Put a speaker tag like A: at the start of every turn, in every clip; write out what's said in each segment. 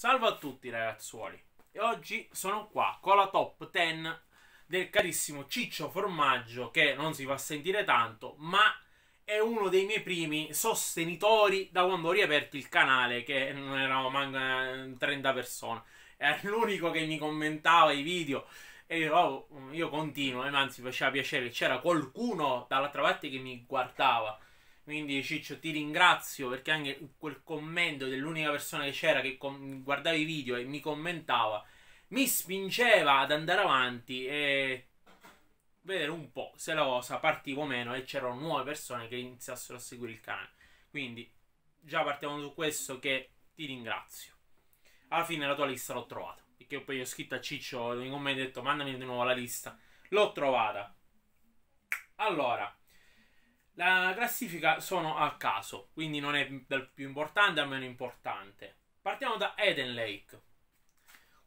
A: Salve a tutti ragazzuoli e oggi sono qua con la top 10 del carissimo Ciccio Formaggio che non si fa sentire tanto ma è uno dei miei primi sostenitori da quando ho riaperto il canale che non eravamo manca eh, 30 persone era l'unico che mi commentava i video e io, oh, io continuo e eh, anzi faceva piacere c'era qualcuno dall'altra parte che mi guardava quindi Ciccio ti ringrazio perché anche quel commento dell'unica persona che c'era che com- guardava i video e mi commentava mi spingeva ad andare avanti e vedere un po' se la cosa partiva o meno e c'erano nuove persone che iniziassero a seguire il canale. Quindi già partiamo su questo che ti ringrazio. Alla fine la tua lista l'ho trovata. Perché poi ho scritto a Ciccio nei commenti e ho detto mandami di nuovo la lista. L'ho trovata. Allora, la classifica sono a caso, quindi non è dal più importante al meno importante. Partiamo da Eden Lake,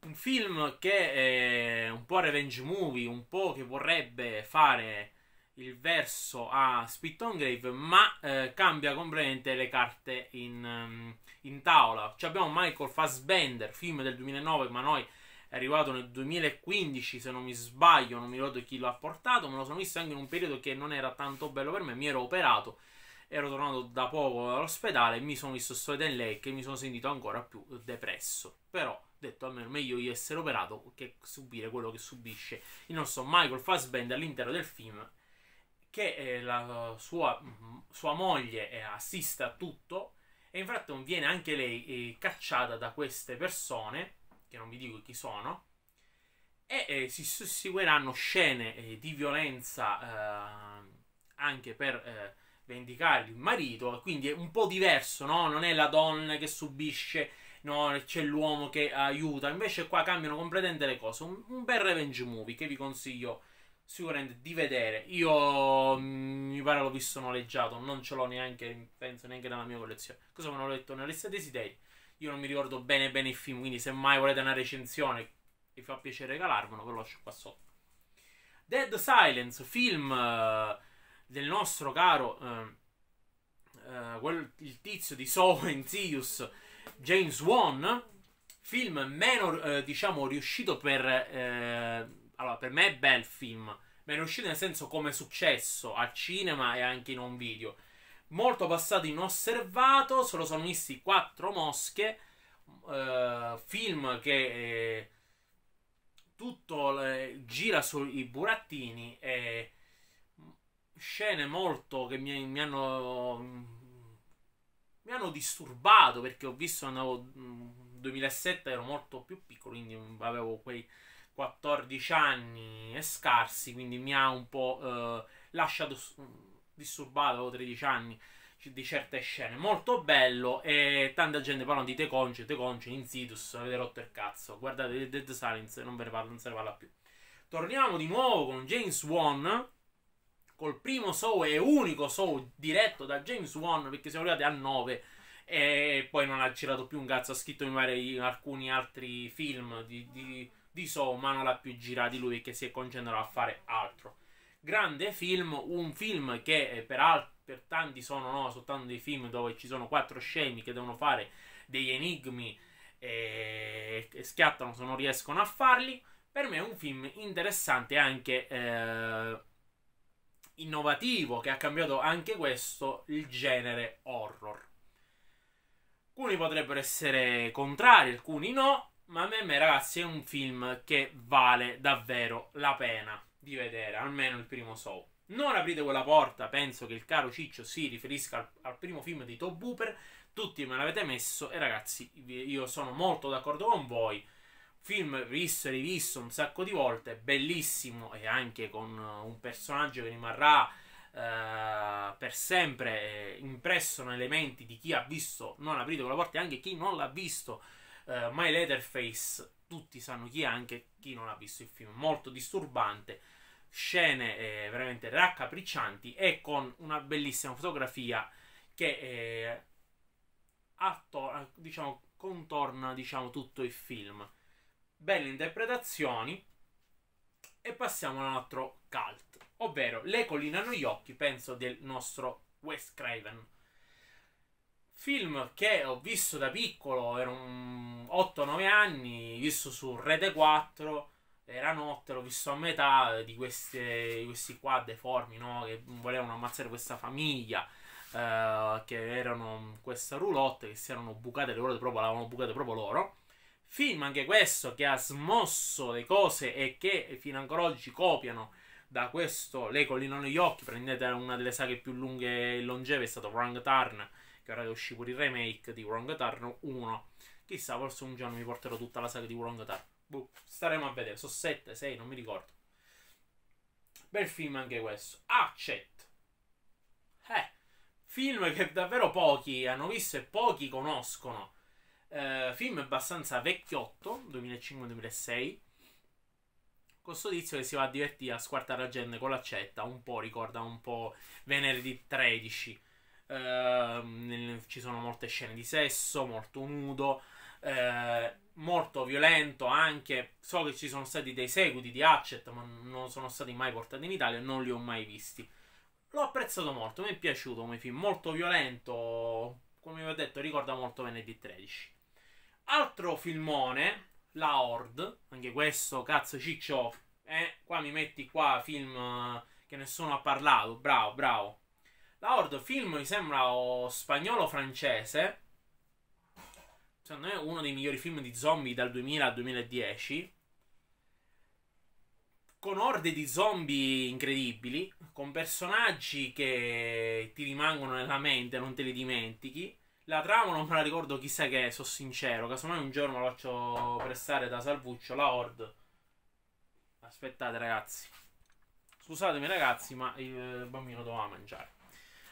A: un film che è un po' revenge movie, un po' che vorrebbe fare il verso a Spit on Grave, ma eh, cambia completamente le carte in, mm, in tavola. Ci abbiamo Michael Fassbender, film del 2009, ma noi è arrivato nel 2015 se non mi sbaglio, non mi ricordo chi l'ha portato, me lo sono visto anche in un periodo che non era tanto bello per me, mi ero operato, ero tornato da poco all'ospedale e mi sono visto Sweet and Lake e mi sono sentito ancora più depresso, però detto almeno meglio di essere operato che subire quello che subisce il nostro Michael Fassbender all'interno del film che eh, la sua, mm, sua moglie eh, assiste a tutto e infatti viene anche lei eh, cacciata da queste persone che non vi dico chi sono, e eh, si susseguiranno scene eh, di violenza eh, anche per eh, vendicare il marito, quindi è un po' diverso, no? Non è la donna che subisce, no? c'è l'uomo che aiuta, invece qua cambiano completamente le cose, un, un bel revenge movie che vi consiglio sicuramente di vedere. Io mm, mi pare l'ho visto noleggiato, non ce l'ho neanche, penso neanche nella mia collezione. Cosa me l'ho letto? nella lista letto desideri. Io non mi ricordo bene bene il film, quindi se mai volete una recensione vi fa piacere regalarmelo, ve lo lascio qua sotto. Dead Silence, film eh, del nostro caro uh, uh, quel, il tizio di Saw and Zeus, James Wan, film meno diciamo riuscito per allora per me è bel film, meno riuscito nel senso come successo al cinema e anche in un video molto passato inosservato, Se lo sono visti quattro mosche, eh, film che eh, tutto eh, gira sui burattini e scene molto che mi, mi, hanno mm, mi hanno disturbato perché ho visto andavo 2007 mm, ero molto più piccolo quindi mm, avevo quei 14 anni e scarsi quindi mi ha un po' eh, lasciato disturbato, avevo 13 anni di certe scene. Molto bello. E tanta gente parla di Teconcio, Teconcio, Insidious, avete rotto il cazzo. Guardate Dead Silence, non ve ne parlo, non se ne parla più. Torniamo di nuovo con James Wan. Col primo show e unico show diretto da James Wan, perché siamo arrivati a 9 e poi non ha girato più un cazzo. Ha scritto in, vari, alcuni altri film di, di, di show, ma non l'ha più girato lui che si è concentrato a fare altro grande film, un film che eh, per, al- per tanti sono no, soltanto dei film dove ci sono quattro scemi che devono fare degli enigmi eh, e, e schiattano se non riescono a farli. Per me è un film interessante anche eh, innovativo che ha cambiato anche questo il genere horror. Alcuni potrebbero essere contrari, alcuni no, ma a me, ragazzi, è un film che vale davvero la pena di vedere, almeno il primo Saw. Non aprite quella porta, penso che il caro Ciccio si riferisca al, al primo film di Tob Booper. Tutti me l'avete messo e ragazzi, io sono molto d'accordo con voi. Film visto e rivisto un sacco di volte, bellissimo e anche con uh, un personaggio che rimarrà eh, per sempre eh, impresso nelle menti di chi ha visto Non aprite quella porta e anche chi non l'ha visto. Uh, My Letterface tutti sanno chi è, anche chi non ha visto il film, molto disturbante, scene eh, veramente raccapriccianti e con una bellissima fotografia che eh, attor- diciamo, contorna diciamo, tutto il film. Belle interpretazioni e passiamo ad un altro cult, ovvero Le colline hanno gli occhi, penso del nostro Wes Craven Film che ho visto da piccolo, erano 8-9 anni, visto su Rete 4, era notte, l'ho visto a metà eh, di, queste, di questi qua deformi, no? Che volevano ammazzare questa famiglia, eh, che erano questa roulotte, che si erano bucate, le loro proprio, l'avevano bucate proprio loro. Film anche questo che ha smosso le cose e che fino ad oggi copiano da questo lei colline negli occhi. Prendete una delle saghe più lunghe e longeve, è stato Wrong Turn che ora uscì pure il remake di Wrong Turn 1. Chissà, forse un giorno mi porterò tutta la saga di Wrong Turn. Boh, staremo a vedere. Sono 7, 6, non mi ricordo. Bel film anche questo. Accet. Ah, eh, film che davvero pochi hanno visto e pochi conoscono. Eh, film abbastanza vecchiotto, 2005-2006. Questo tizio che si va a divertire a squartare la gente con l'accetta, un po' ricorda un po' venerdì 13 eh, ci sono molte scene di sesso, molto nudo, eh, molto violento anche. So che ci sono stati dei seguiti di Hatchet, ma non sono stati mai portati in Italia, non li ho mai visti. L'ho apprezzato molto, mi è piaciuto come film, molto violento, come vi ho detto, ricorda molto Venerdì 13. Altro filmone, La Horde, anche questo, cazzo ciccio, eh, qua mi metti qua film eh, che nessuno ha parlato, bravo, bravo, la Horde film mi sembra o spagnolo o francese. Secondo me è uno dei migliori film di zombie dal 2000 al 2010. Con orde di zombie incredibili, con personaggi che ti rimangono nella mente, non te li dimentichi. La trama non me la ricordo chissà che, è, sono sincero. Casomai un giorno la faccio prestare da Salvuccio la Horde. Aspettate, ragazzi. Scusatemi, ragazzi, ma il bambino doveva mangiare.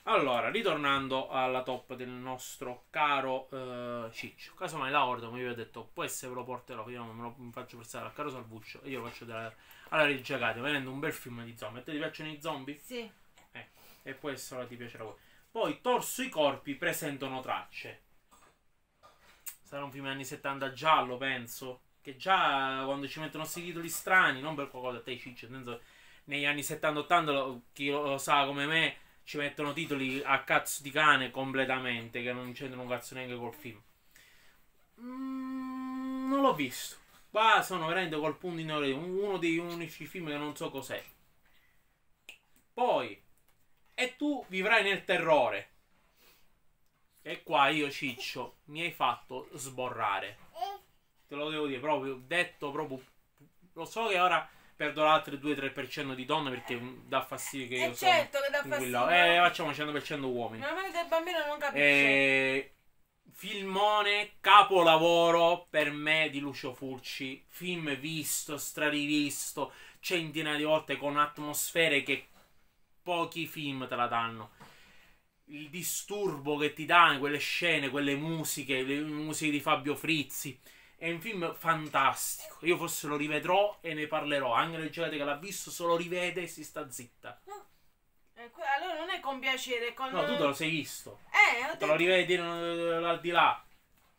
A: Allora, ritornando alla top del nostro caro eh, Ciccio, casomai la ordo, come vi ho detto, poi se ve lo porterò, io me lo faccio prestare al caro Salvuccio io io faccio della, alla regia Katia, venendo un bel film di zombie. A te ti piacciono i zombie? Sì. Eh, e può essere ti piacerà voi. Poi, torso i corpi presentano tracce. Sarà un film anni 70 giallo, penso. Che già quando ci mettono questi titoli strani, non per qualcosa a te Ciccio, senso, negli anni 70-80, chi lo, lo sa come me ci mettono titoli a cazzo di cane completamente che non c'entrano cazzo neanche col film. Mm, non l'ho visto. Qua sono veramente col punto in orecchio. Uno degli unici film che non so cos'è. Poi, e tu vivrai nel terrore. E qua io, Ciccio, mi hai fatto sborrare. Te lo devo dire proprio, detto proprio. Lo so che ora perdo l'altro 2-3% di donne perché dà fastidio che eh, io sono certo che dà fastidio eh, facciamo 100% uomini ma male che il bambino non capisce eh, filmone capolavoro per me di Lucio Fulci film visto strarivisto centinaia di volte con atmosfere che pochi film te la danno il disturbo che ti dà in quelle scene quelle musiche le musiche di Fabio Frizzi è un film fantastico. Io forse lo rivedrò e ne parlerò. Angela Gelate che l'ha visto, se lo rivede e si sta zitta. No. Eh, allora non è con piacere, con... No, tu te lo sei visto. Eh, ho detto... Te lo rivedi di là.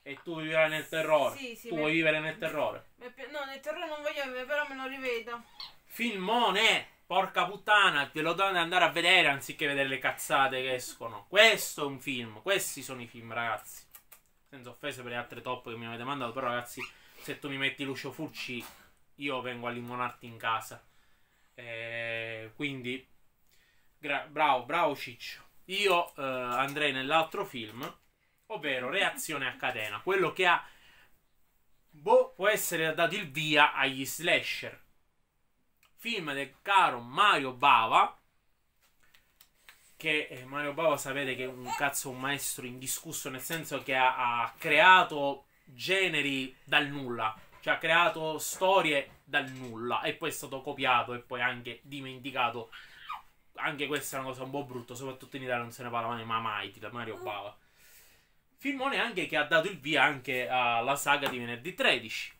A: E tu vivrai nel terrore. Sì, sì, tu me... vuoi vivere nel terrore. No, nel terrore non voglio vivere, però me lo rivedo. Filmone! Porca puttana, te lo dovete andare a vedere anziché vedere le cazzate che escono. Questo è un film, questi sono i film, ragazzi senza offese per le altre top che mi avete mandato, però ragazzi, se tu mi metti Lucio Furci, io vengo a limonarti in casa. Eh, quindi, bravo, bravo Ciccio. Io eh, andrei nell'altro film, ovvero Reazione a catena, quello che ha... Boh, può essere dato il via agli slasher. Film del caro Mario Bava, che eh, Mario Bava sapete che è un cazzo un maestro indiscusso, nel senso che ha, ha creato generi dal nulla, cioè ha creato storie dal nulla e poi è stato copiato e poi anche dimenticato. Anche questa è una cosa un po' brutta, soprattutto in Italia non se ne parla mai, ma mai di Mario Bava. Filmone anche che ha dato il via anche alla saga di venerdì 13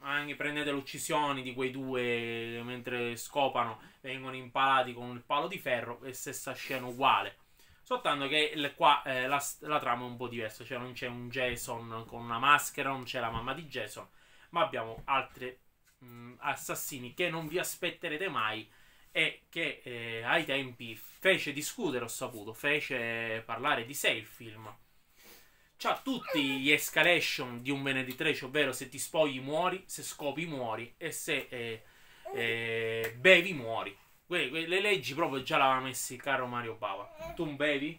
A: anche prendete l'uccisione di quei due mentre scopano, vengono impalati con il palo di ferro e stessa scena uguale. Soltanto che le, qua eh, la, la, trama è un po' diversa, cioè non c'è un Jason con una maschera, non c'è la mamma di Jason, ma abbiamo altri mh, mm, assassini che non vi aspetterete mai e che eh, ai tempi fece discutere, ho saputo, fece parlare di sé il film. C'ha tutti gli escalation di un Veneditrace, ovvero se ti spogli muori, se scopi muori e se eh, eh, bevi muori. Que- que- le leggi proprio già l'aveva messi caro Mario Bava. Tu bevi?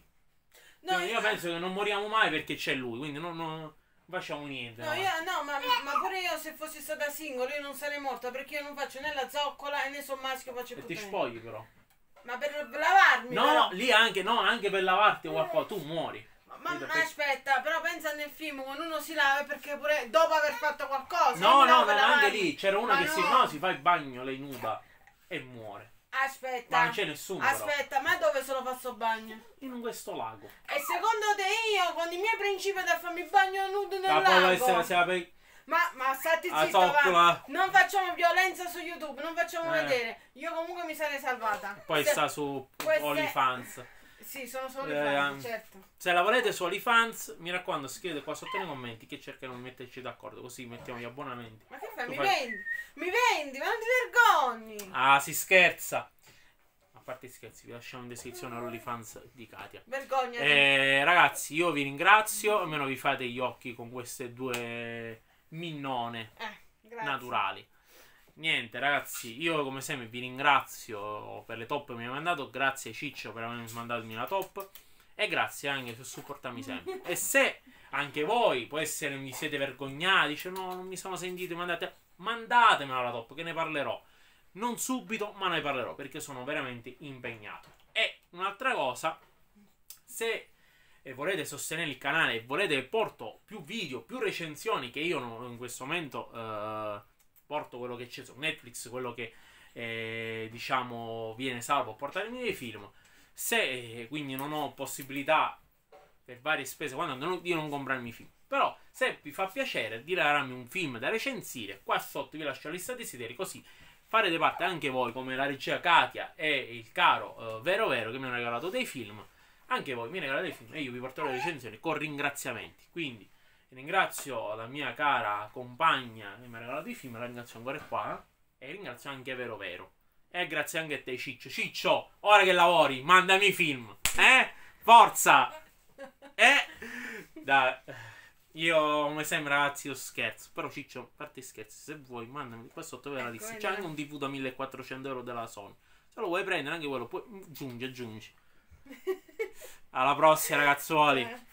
A: No, io, io penso che non moriamo mai perché c'è lui, quindi non, non facciamo niente. No, Io, no ma, ma, pure io se fossi stata singola io non sarei morta perché io non faccio né la zoccola né sono maschio faccio più. E ti spogli però. Ma per lavarmi? No, però. lì anche, no, anche per lavarti qualcosa, tu muori ma, ma aspetta, però pensa nel film quando uno si lava perché pure dopo aver fatto qualcosa. No, no, no, anche lì c'era una ma che no. si, no, si fa il bagno, lei nuda e muore. Aspetta. Ma non c'è nessuno. Aspetta, però. ma dove se lo faccio bagno? In questo lago. E secondo te io con i miei principi da farmi il bagno nudo nel la lago? Essere, se la pe... Ma, ma stati zitto, va. Non facciamo violenza su YouTube, non facciamo eh. vedere. Io comunque mi sarei salvata. Poi se... sta su queste... Sì, sono solo eh, ehm, certo. Se la volete su i fans, mi raccomando, scrivete qua sotto nei commenti che cercherò di metterci d'accordo, così mettiamo gli abbonamenti. Ma che fai? Tu mi fai... vendi? Mi vendi, ma non ti vergogni! Ah, si scherza! A parte i scherzi, vi lasciamo in descrizione mm. l'OnlyFans di Katia. Vergogna! Eh, ragazzi, io vi ringrazio, almeno vi fate gli occhi con queste due minnone eh, naturali. Niente ragazzi, io come sempre vi ringrazio per le top che mi hai mandato, grazie Ciccio per avermi mandato la top e grazie anche per supportarmi sempre. e se anche voi, può essere vi siete vergognati, dice no non mi sono sentito, mandate, mandatemela la top che ne parlerò. Non subito, ma ne parlerò perché sono veramente impegnato. E un'altra cosa, se eh, volete sostenere il canale e volete che porto più video, più recensioni che io in questo momento... Eh, porto quello che c'è su Netflix, quello che eh, diciamo viene salvo a portarmi dei film. Se eh, quindi non ho possibilità per varie spese quando non, di non comprarmi i film. Però se vi fa piacere di regalarmi un film da recensire, qua sotto vi lascio la lista dei desideri così farete parte anche voi come la regia Katia e il caro eh, Vero Vero che mi hanno regalato dei film. Anche voi mi regalate dei film e io vi porterò le recensioni con ringraziamenti. Quindi Ringrazio la mia cara compagna che mi ha regalato i film, la ringrazio ancora qua. Eh, e ringrazio anche Vero Vero. E grazie anche a te, Ciccio. Ciccio, ora che lavori, mandami i film. Eh? Forza! Eh? Dai. Eh, io, come sempre, ragazzi, io scherzo. Però, Ciccio, a scherzi, se vuoi, mandami qua sotto per la lista. Ecco, C'è eh. anche un DV da 1400 euro della Sony. Se lo vuoi prendere, anche quello, puoi... aggiungi, aggiungi. Alla prossima, ragazzuoli.